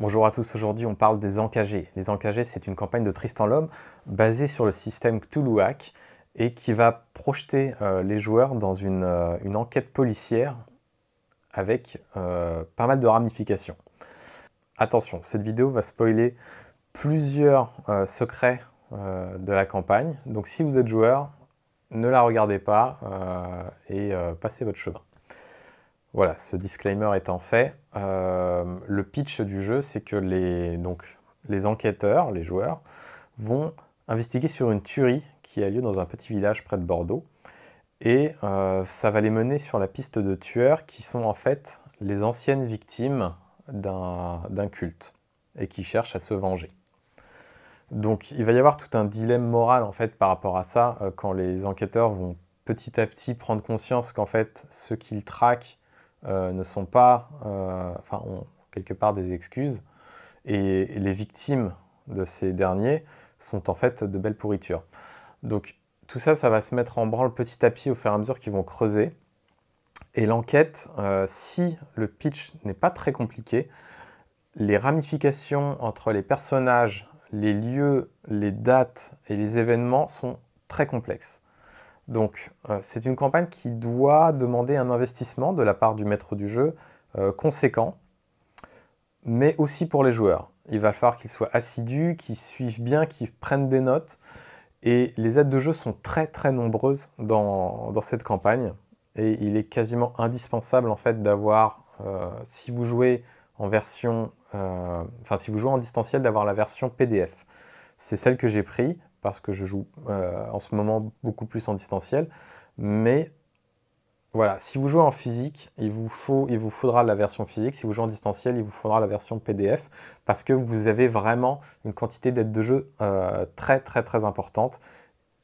Bonjour à tous, aujourd'hui on parle des encagés. Les encagés, c'est une campagne de Tristan Lhomme basée sur le système Cthulhuac et qui va projeter euh, les joueurs dans une, euh, enquête policière avec euh, pas mal de ramifications. Attention, cette vidéo va spoiler plusieurs secrets de la campagne, donc si vous êtes joueur, ne la regardez pas et passez votre chemin. Voilà, ce disclaimer étant fait, euh, le pitch du jeu, c'est que les, donc, les enquêteurs, les joueurs, vont investiguer sur une tuerie qui a lieu dans un petit village près de Bordeaux. Et euh, ça va les mener sur la piste de tueurs qui sont en fait les anciennes victimes d'un culte et qui cherchent à se venger. Donc il va y avoir tout un dilemme moral en fait par rapport à ça euh, quand les enquêteurs vont petit à petit prendre conscience qu'en fait ce qu'ils traquent euh, ne sont pas, euh, enfin, ont quelque part des excuses, et les victimes de ces derniers sont en fait de belles pourritures. Donc tout ça, ça va se mettre en branle petit à petit au fur et à mesure qu'ils vont creuser. Et l'enquête, euh, si le pitch n'est pas très compliqué, les ramifications entre les personnages, les lieux, les dates et les événements sont très complexes. Donc, euh, c'est une campagne qui doit demander un investissement de la part du maître du jeu euh, conséquent, mais aussi pour les joueurs. Il va falloir qu'ils soient assidus, qu'ils suivent bien, qu'ils prennent des notes. Et les aides de jeu sont très très nombreuses dans, cette campagne. Et il est quasiment indispensable en fait d'avoir, euh, si vous jouez en version, enfin si vous jouez en distanciel, d'avoir la version PDF. C'est celle que j'ai prise parce que je joue euh, en ce moment beaucoup plus en distanciel. Mais voilà, si vous jouez en physique, il vous, faut, il vous faudra la version physique. Si vous jouez en distanciel, il vous faudra la version PDF parce que vous avez vraiment une quantité d'aides de jeu euh, très très très importante.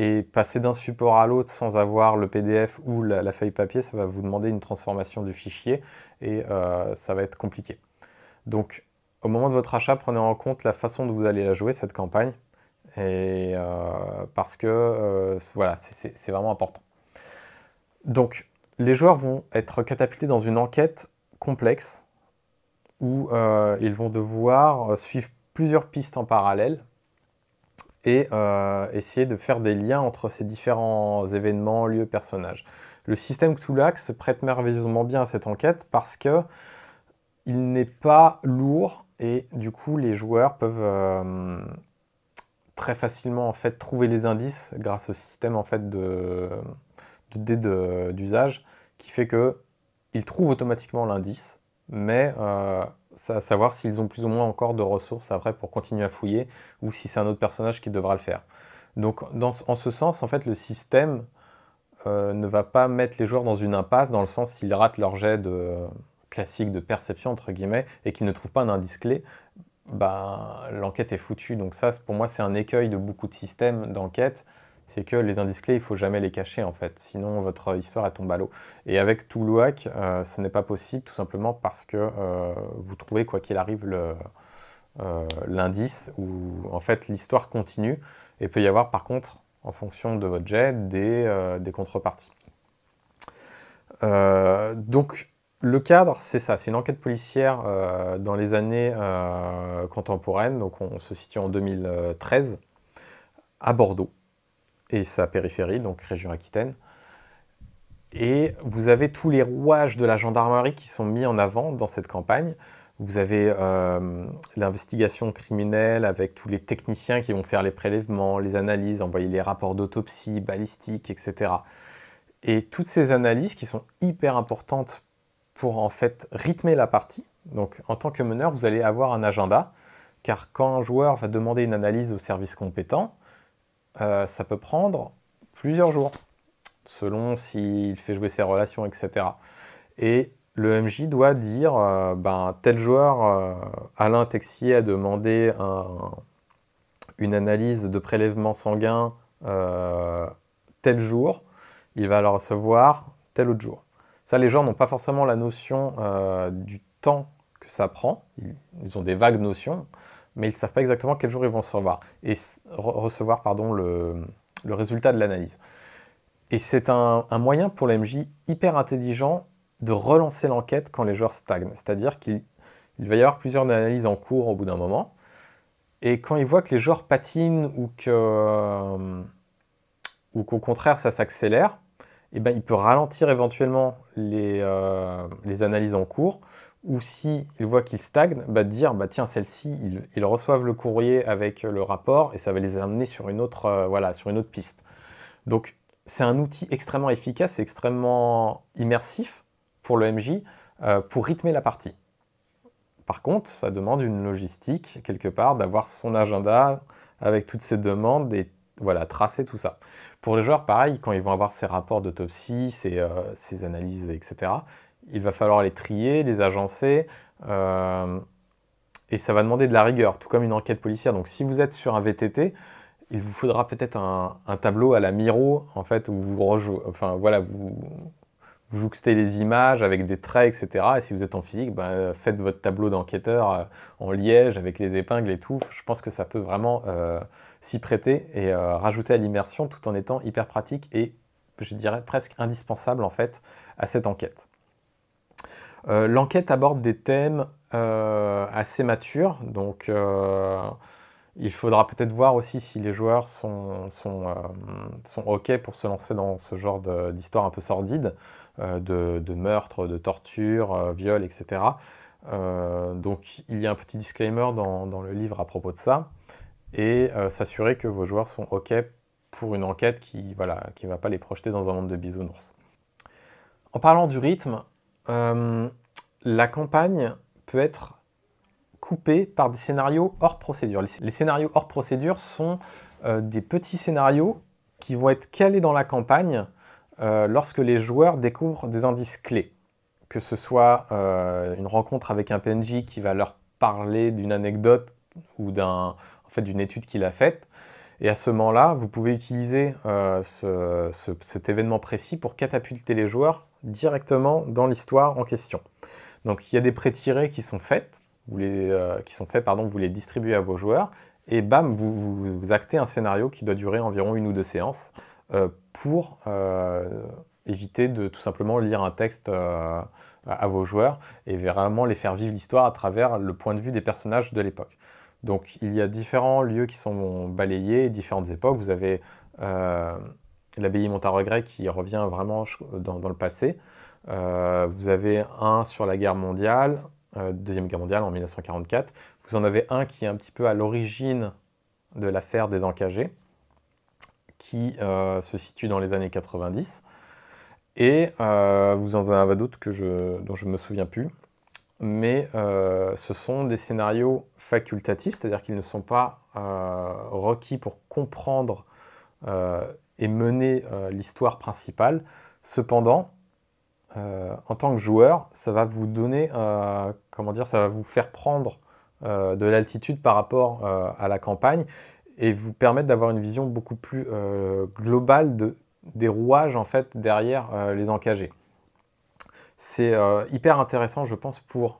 Et passer d'un support à l'autre sans avoir le PDF ou la, feuille papier, ça va vous demander une transformation du fichier et euh, ça va être compliqué. Donc, au moment de votre achat, prenez en compte la façon dont vous allez la jouer, cette campagne, et euh, parce que euh, voilà, c'est vraiment important. Donc, les joueurs vont être catapultés dans une enquête complexe où euh, ils vont devoir suivre plusieurs pistes en parallèle et essayer de faire des liens entre ces différents événements, lieux, personnages. Le système Cthulhu se prête merveilleusement bien à cette enquête parce que il n'est pas lourd et du coup les joueurs peuvent, très facilement en fait trouver les indices grâce au système en fait de, dés d'usage qui fait que ils trouvent automatiquement l'indice, mais euh, à savoir s'ils ont plus ou moins encore de ressources après pour continuer à fouiller ou si c'est un autre personnage qui devra le faire. Donc dans, en ce sens, en fait, le système euh, ne va pas mettre les joueurs dans une impasse dans le sens s'ils ratent leur jet de classique de perception entre guillemets et qu'ils ne trouvent pas un indice clé, ben, l'enquête est foutue. Donc ça, pour moi, c'est un écueil de beaucoup de systèmes d'enquête. C'est que les indices clés, il faut jamais les cacher en fait, sinon votre histoire elle tombe à l'eau. Et avec tout euh, ce n'est pas possible, tout simplement parce que euh, vous trouvez quoi qu'il arrive euh, l'indice où en fait l'histoire continue et peut y avoir par contre, en fonction de votre jet, des, euh, des contreparties. donc le cadre, c'est ça, c'est une enquête policière euh, dans les années euh, contemporaines, donc on, se situe en 2013, à Bordeaux et sa périphérie, donc région Aquitaine. Et vous avez tous les rouages de la gendarmerie qui sont mis en avant dans cette campagne. Vous avez euh, l'investigation criminelle avec tous les techniciens qui vont faire les prélèvements, les analyses, envoyer les rapports d'autopsie, balistique, etc. Et toutes ces analyses qui sont hyper importantes pour en fait rythmer la partie. Donc en tant que meneur, vous allez avoir un agenda, car quand un joueur va demander une analyse au service compétent, euh, ça peut prendre plusieurs jours, selon s'il fait jouer ses relations, etc. Et le MJ doit dire, euh, ben, tel joueur, euh, Alain Texier, a demandé une analyse de prélèvement sanguin tel jour, il va la recevoir tel autre jour. Ça, les gens n'ont pas forcément la notion euh, du temps que ça prend. Ils ont des vagues notions, mais ils ne savent pas exactement quel jour ils vont recevoir, et recevoir pardon, le, résultat de l'analyse. Et c'est un, moyen pour l'MJ hyper intelligent de relancer l'enquête quand les joueurs stagnent. C'est-à-dire qu'il va y avoir plusieurs analyses en cours au bout d'un moment. Et quand ils voient que les joueurs patinent ou que euh, ou qu'au contraire ça s'accélère, eh ben, il peut ralentir éventuellement les, euh, les, analyses en cours, ou si voit qu'il stagne, bah, dire bah, tiens celle-ci, ils, reçoivent le courrier avec le rapport et ça va les amener sur une autre, euh, voilà, sur une autre piste. Donc c'est un outil extrêmement efficace et extrêmement immersif pour le MJ euh, pour rythmer la partie. Par contre, ça demande une logistique quelque part d'avoir son agenda avec toutes ses demandes et voilà, tracer tout ça. Pour les joueurs, pareil, quand ils vont avoir ces rapports d'autopsie, ces, euh, analyses, etc., il va falloir les trier, les agencer, euh, et ça va demander de la rigueur, tout comme une enquête policière. Donc si vous êtes sur un VTT, il vous faudra peut-être un, tableau à la Miro, en fait, où vous, enfin, voilà, vous, vous jouxtez les images avec des traits, etc. Et si vous êtes en physique, ben, euh, faites votre tableau d'enquêteur euh, en liège avec les épingles et tout. Je pense que ça peut vraiment euh, s'y prêter et rajouter à l'immersion tout en étant hyper pratique et, je dirais, presque indispensable en fait à cette enquête. L'enquête aborde des thèmes assez matures, donc il faudra peut-être voir aussi si les joueurs sont, sont, euh, OK pour se lancer dans ce genre d'histoire un peu sordide, euh, de, meurtre, de torture, viol, etc. donc il y a un petit disclaimer dans, le livre à propos de ça, et euh, s'assurer que vos joueurs sont OK pour une enquête qui ne voilà, qui va pas les projeter dans un monde de bisounours. En parlant du rythme, la campagne peut être coupés par des scénarios hors procédure. Les scénarios hors procédure sont euh, des petits scénarios qui vont être calés dans la campagne euh, lorsque les joueurs découvrent des indices clés. Que ce soit euh, une rencontre avec un PNJ qui va leur parler d'une anecdote ou d'un, en fait, d'une étude qu'il a faite. Et à ce moment-là, vous pouvez utiliser cet événement précis pour catapulter les joueurs directement dans l'histoire en question. Donc il y a des pré-tirés qui sont faits. Euh, qui sont faits, pardon, vous les distribuez à vos joueurs, et bam, vous, actez un scénario qui doit durer environ une ou deux séances euh, pour euh, éviter de tout simplement lire un texte à vos joueurs et vraiment les faire vivre l'histoire à travers le point de vue des personnages de l'époque. Donc il y a différents lieux qui sont balayés, différentes époques. Vous avez l'abbaye Regret qui revient vraiment dans, le passé. vous avez un sur la guerre mondiale, euh, Deuxième Guerre mondiale en 1944. Vous en avez un qui est un petit peu à l'origine de l'affaire des encagés, qui euh, se situe dans les années 90. Et euh, vous en avez d'autres que je, dont je ne me souviens plus. Mais ce sont des scénarios facultatifs, c'est-à-dire qu'ils ne sont pas requis pour comprendre et mener l'histoire principale. Cependant, euh, en tant que joueur, ça va vous donner, euh, comment dire, ça va vous faire prendre euh, de l'altitude par rapport à la campagne et vous permettre d'avoir une vision beaucoup plus globale des rouages en fait derrière les encagés. C'est hyper intéressant, je pense, pour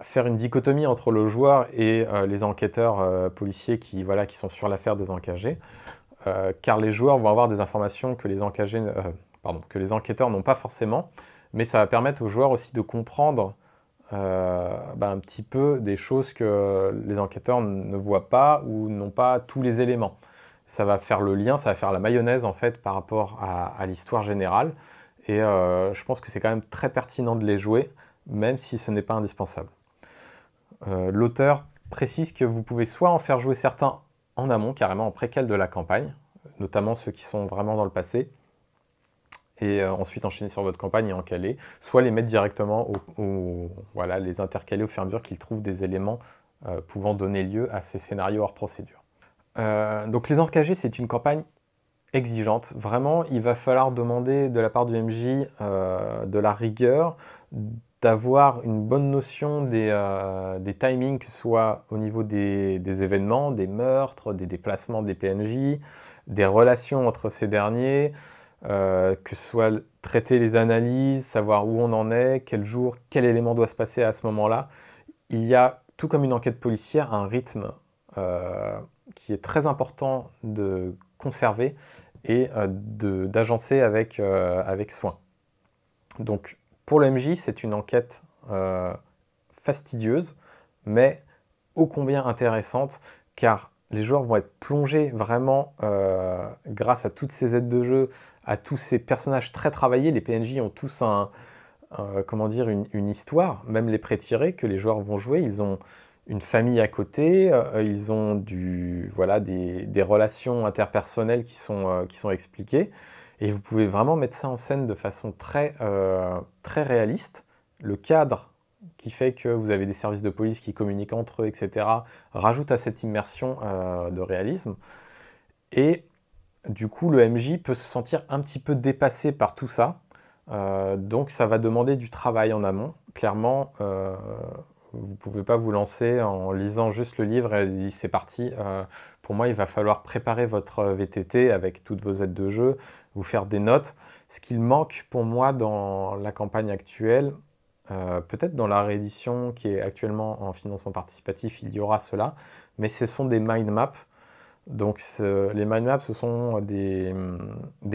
faire une dichotomie entre le joueur et les enquêteurs policiers qui, voilà, qui sont sur l'affaire des encagés, car les joueurs vont avoir des informations que les encagés, que les enquêteurs n'ont pas forcément, mais ça va permettre aux joueurs aussi de comprendre euh, bah, un petit peu des choses que les enquêteurs ne voient pas ou n'ont pas tous les éléments. Ça va faire le lien, ça va faire la mayonnaise en fait par rapport à, l'histoire générale. Et euh, je pense que c'est quand même très pertinent de les jouer, même si ce n'est pas indispensable. Euh, l'auteur précise que vous pouvez soit en faire jouer certains en amont, carrément en préquel de la campagne, notamment ceux qui sont vraiment dans le passé, et euh, ensuite enchaîner sur votre campagne et en soit les mettre directement au, les intercaler au fur et à mesure qu'ils trouvent des éléments euh, pouvant donner lieu à ces scénarios hors procédure. Euh, donc les encagés, c'est une campagne exigeante. Vraiment, il va falloir demander de la part du MJ de la rigueur, d'avoir une bonne notion des, timings, que ce soit au niveau des, événements, des meurtres, des déplacements des PNJ, des relations entre ces derniers, euh, que ce soit traiter les analyses, savoir où on en est, quel jour, quel élément doit se passer à ce moment-là. Il y a, tout comme une enquête policière, un rythme euh, qui est très important de conserver et euh, d'agencer avec, soin. Donc pour le c'est une enquête fastidieuse, mais ô combien intéressante, car les joueurs vont être plongés vraiment, grâce à toutes ces aides de jeu, à tous ces personnages très travaillés. Les PNJ ont tous un, comment dire, une, histoire, même les prétirés que les joueurs vont jouer, ils ont une famille à côté, euh, ils ont du, voilà, des, relations interpersonnelles qui sont, euh, qui sont expliquées. Et vous pouvez vraiment mettre ça en scène de façon très, euh, très réaliste. Le cadre qui fait que vous avez des services de police qui communiquent entre eux, etc., rajoute à cette immersion de réalisme. Et du coup, le MJ peut se sentir un petit peu dépassé par tout ça. Euh, donc, ça va demander du travail en amont. Clairement, euh, vous ne pouvez pas vous lancer en lisant juste le livre et dire c'est parti. Euh, pour moi, il va falloir préparer votre VTT avec toutes vos aides de jeu, vous faire des notes. Ce qu'il manque pour moi dans la campagne actuelle, peut-être dans la réédition qui est actuellement en financement participatif, il y aura cela, mais ce sont des mind maps donc les mind maps, ce sont des,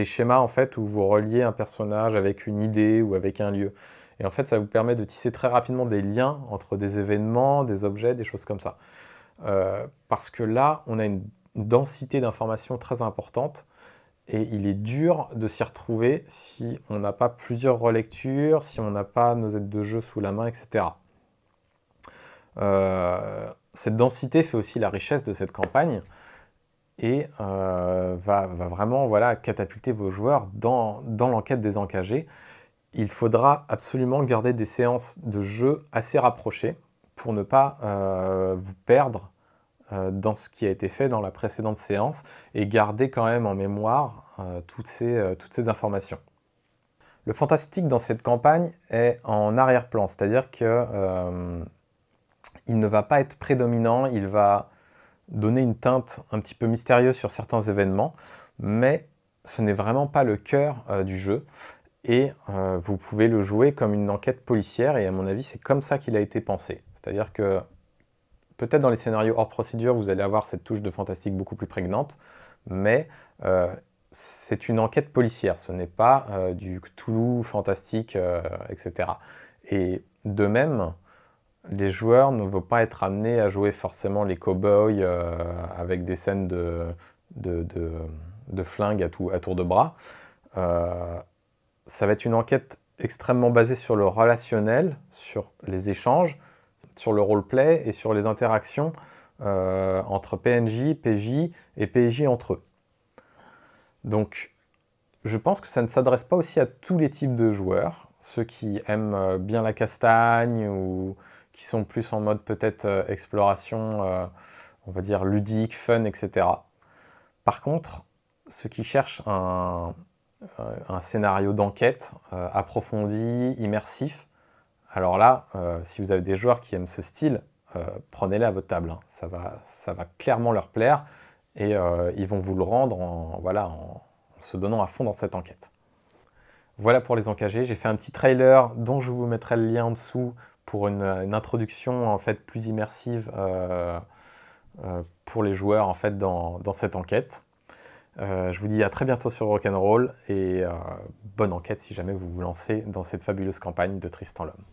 schémas en fait où vous reliez un personnage avec une idée ou avec un lieu. Et en fait, ça vous permet de tisser très rapidement des liens entre des événements, des objets, des choses comme ça. Euh, parce que là, on a une densité d'informations très importante et il est dur de s'y retrouver si on n'a pas plusieurs relectures, si on n'a pas nos aides de jeu sous la main, etc. Euh, cette densité fait aussi la richesse de cette campagne et euh, va, vraiment voilà, catapulter vos joueurs dans, dans l'enquête des encagés. Il faudra absolument garder des séances de jeu assez rapprochées pour ne pas euh, vous perdre euh, dans ce qui a été fait dans la précédente séance et garder quand même en mémoire toutes ces, toutes ces informations. Le fantastique dans cette campagne est en arrière-plan, c'est-à-dire que il ne va pas être prédominant, il va donner une teinte un petit peu mystérieuse sur certains événements, mais ce n'est vraiment pas le cœur euh, du jeu. Et euh, vous pouvez le jouer comme une enquête policière, et à mon avis, c'est comme ça qu'il a été pensé. C'est-à-dire que peut-être dans les scénarios hors procédure, vous allez avoir cette touche de fantastique beaucoup plus prégnante, mais euh, c'est une enquête policière, ce n'est pas du Cthulhu fantastique, etc. Et de même, les joueurs ne vont pas être amenés à jouer forcément les cow euh, avec des scènes de, de, flingue à, tour de bras. Euh, ça va être une enquête extrêmement basée sur le relationnel, sur les échanges, sur le roleplay et sur les interactions euh, entre PNJ, PJ et PJ entre eux. Donc, je pense que ça ne s'adresse pas aussi à tous les types de joueurs, ceux qui aiment bien la castagne ou qui sont plus en mode peut-être euh, exploration, euh, on va dire ludique, fun, etc. Par contre, ceux qui cherchent un, euh, scénario d'enquête approfondi, immersif. Alors là, si vous avez des joueurs qui aiment ce style, prenez-les à votre table. Hein. Ça, va, clairement leur plaire et ils vont vous le rendre en, voilà, en, se donnant à fond dans cette enquête. Voilà pour les encagés. J'ai fait un petit trailer dont je vous mettrai le lien en dessous pour une, introduction en fait plus immersive euh, euh, pour les joueurs en fait dans, cette enquête. Euh, je vous dis à très bientôt sur Rock'n'Roll et bonne enquête si jamais vous vous lancez dans cette fabuleuse campagne de Tristan Lhomme.